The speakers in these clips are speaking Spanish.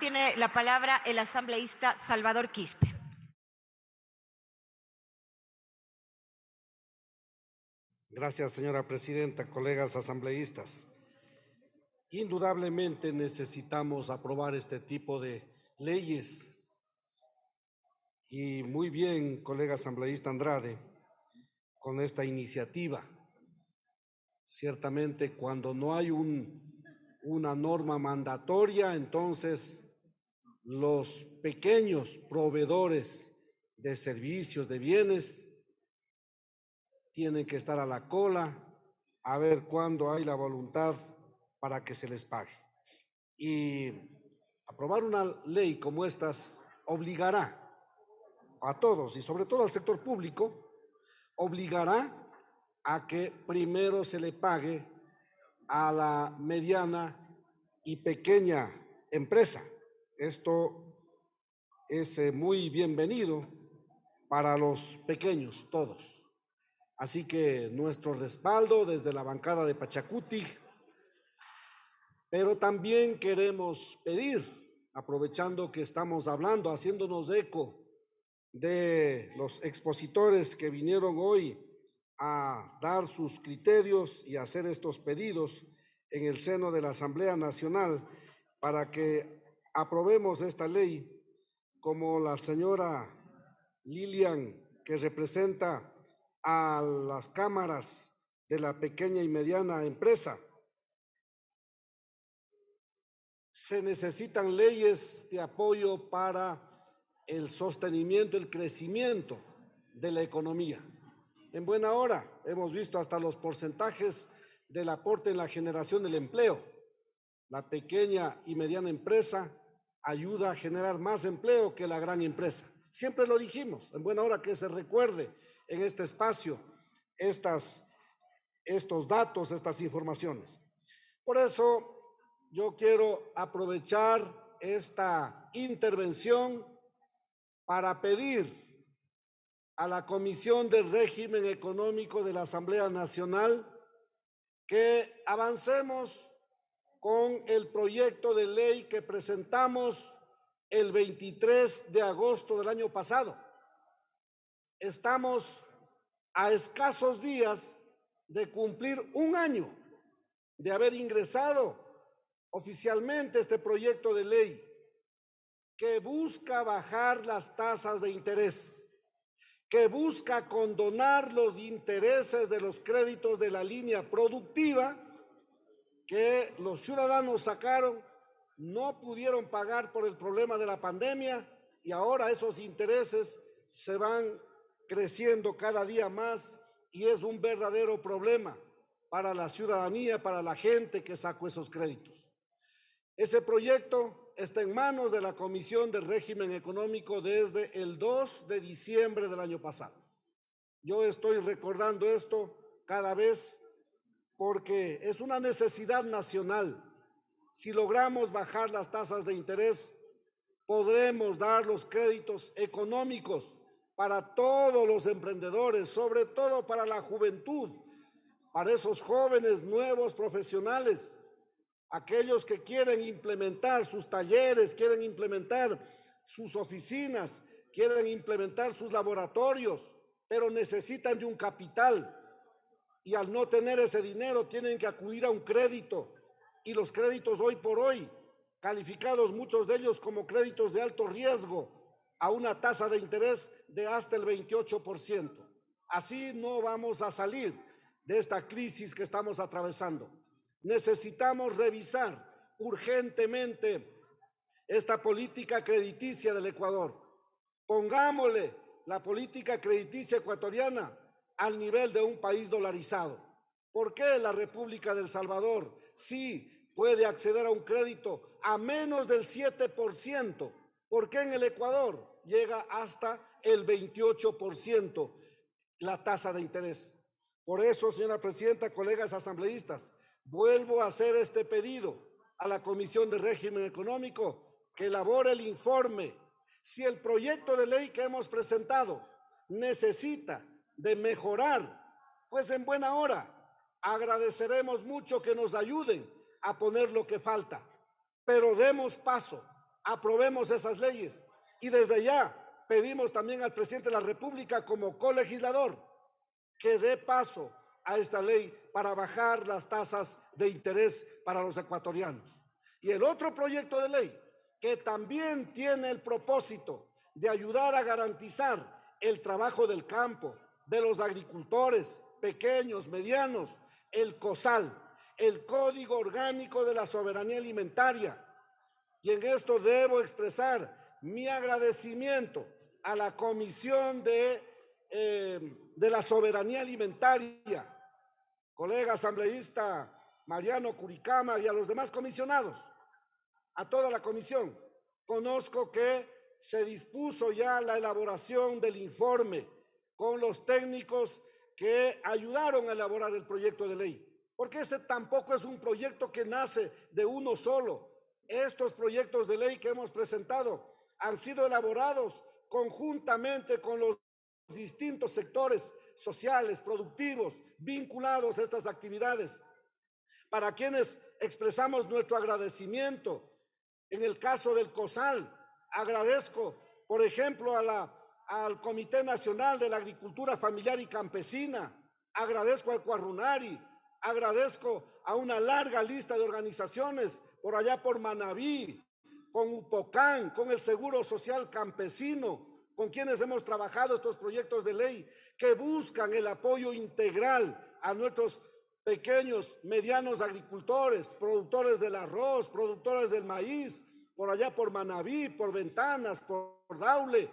Tiene la palabra el asambleísta Salvador Quispe. Gracias, señora presidenta, colegas asambleístas. Indudablemente necesitamos aprobar este tipo de leyes. Y muy bien, colega asambleísta Andrade, con esta iniciativa. Ciertamente, cuando no hay una norma mandatoria, entonces los pequeños proveedores de servicios, de bienes, tienen que estar a la cola a ver cuándo hay la voluntad para que se les pague. Y aprobar una ley como estas obligará a todos y sobre todo al sector público, obligará a que primero se le pague a la mediana y pequeña empresa esto es eh, muy bienvenido para los pequeños, todos. Así que nuestro respaldo desde la bancada de Pachacuti, pero también queremos pedir, aprovechando que estamos hablando, haciéndonos eco de los expositores que vinieron hoy a dar sus criterios y hacer estos pedidos en el seno de la Asamblea Nacional para que aprobemos esta ley, como la señora Lilian, que representa a las cámaras de la pequeña y mediana empresa. Se necesitan leyes de apoyo para el sostenimiento, el crecimiento de la economía. En buena hora, hemos visto hasta los porcentajes del aporte en la generación del empleo. La pequeña y mediana empresa ayuda a generar más empleo que la gran empresa. Siempre lo dijimos, en buena hora que se recuerde en este espacio estas, estos datos, estas informaciones. Por eso yo quiero aprovechar esta intervención para pedir a la Comisión del Régimen Económico de la Asamblea Nacional que avancemos con el proyecto de ley que presentamos el 23 de agosto del año pasado. Estamos a escasos días de cumplir un año de haber ingresado oficialmente este proyecto de ley que busca bajar las tasas de interés, que busca condonar los intereses de los créditos de la línea productiva que los ciudadanos sacaron, no pudieron pagar por el problema de la pandemia y ahora esos intereses se van creciendo cada día más y es un verdadero problema para la ciudadanía, para la gente que sacó esos créditos. Ese proyecto está en manos de la Comisión del Régimen Económico desde el 2 de diciembre del año pasado. Yo estoy recordando esto cada vez porque es una necesidad nacional. Si logramos bajar las tasas de interés, podremos dar los créditos económicos para todos los emprendedores, sobre todo para la juventud, para esos jóvenes nuevos profesionales, aquellos que quieren implementar sus talleres, quieren implementar sus oficinas, quieren implementar sus laboratorios, pero necesitan de un capital y al no tener ese dinero tienen que acudir a un crédito. Y los créditos hoy por hoy, calificados muchos de ellos como créditos de alto riesgo, a una tasa de interés de hasta el 28%. Así no vamos a salir de esta crisis que estamos atravesando. Necesitamos revisar urgentemente esta política crediticia del Ecuador. Pongámosle la política crediticia ecuatoriana al nivel de un país dolarizado. ¿Por qué la República del Salvador sí puede acceder a un crédito a menos del 7%? ¿Por qué en el Ecuador llega hasta el 28% la tasa de interés? Por eso, señora presidenta, colegas asambleístas, vuelvo a hacer este pedido a la Comisión de Régimen Económico que elabore el informe si el proyecto de ley que hemos presentado necesita de mejorar, pues en buena hora agradeceremos mucho que nos ayuden a poner lo que falta, pero demos paso, aprobemos esas leyes y desde ya pedimos también al presidente de la República como colegislador que dé paso a esta ley para bajar las tasas de interés para los ecuatorianos. Y el otro proyecto de ley, que también tiene el propósito de ayudar a garantizar el trabajo del campo, de los agricultores, pequeños, medianos, el COSAL, el Código Orgánico de la Soberanía Alimentaria. Y en esto debo expresar mi agradecimiento a la Comisión de, eh, de la Soberanía Alimentaria, colega asambleísta Mariano Curicama y a los demás comisionados, a toda la comisión. Conozco que se dispuso ya la elaboración del informe con los técnicos que ayudaron a elaborar el proyecto de ley, porque ese tampoco es un proyecto que nace de uno solo. Estos proyectos de ley que hemos presentado han sido elaborados conjuntamente con los distintos sectores sociales, productivos, vinculados a estas actividades, para quienes expresamos nuestro agradecimiento. En el caso del COSAL, agradezco, por ejemplo, a la al Comité Nacional de la Agricultura Familiar y Campesina, agradezco al Cuarrunari, agradezco a una larga lista de organizaciones por allá por Manabí, con Upocán, con el Seguro Social Campesino, con quienes hemos trabajado estos proyectos de ley que buscan el apoyo integral a nuestros pequeños, medianos agricultores, productores del arroz, productores del maíz, por allá por Manabí, por Ventanas, por Daule,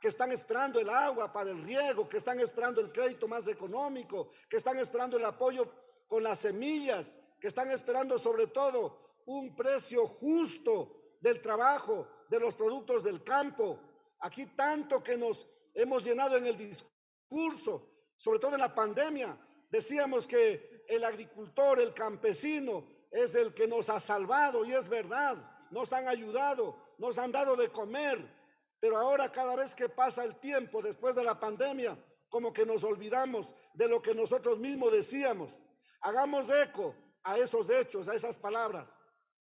que están esperando el agua para el riego, que están esperando el crédito más económico, que están esperando el apoyo con las semillas, que están esperando sobre todo un precio justo del trabajo, de los productos del campo. Aquí tanto que nos hemos llenado en el discurso, sobre todo en la pandemia, decíamos que el agricultor, el campesino, es el que nos ha salvado y es verdad, nos han ayudado, nos han dado de comer, pero ahora cada vez que pasa el tiempo después de la pandemia, como que nos olvidamos de lo que nosotros mismos decíamos. Hagamos eco a esos hechos, a esas palabras.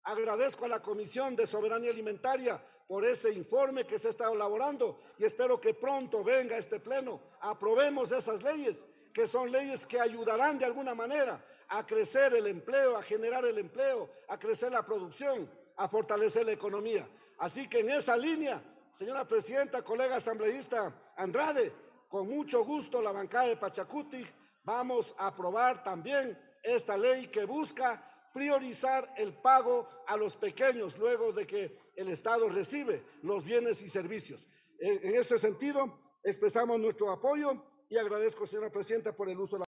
Agradezco a la Comisión de Soberanía Alimentaria por ese informe que se está elaborando y espero que pronto venga este pleno. Aprobemos esas leyes, que son leyes que ayudarán de alguna manera a crecer el empleo, a generar el empleo, a crecer la producción, a fortalecer la economía. Así que en esa línea Señora Presidenta, colega asambleísta Andrade, con mucho gusto la bancada de Pachacuti vamos a aprobar también esta ley que busca priorizar el pago a los pequeños luego de que el Estado recibe los bienes y servicios. En ese sentido, expresamos nuestro apoyo y agradezco, señora presidenta, por el uso de la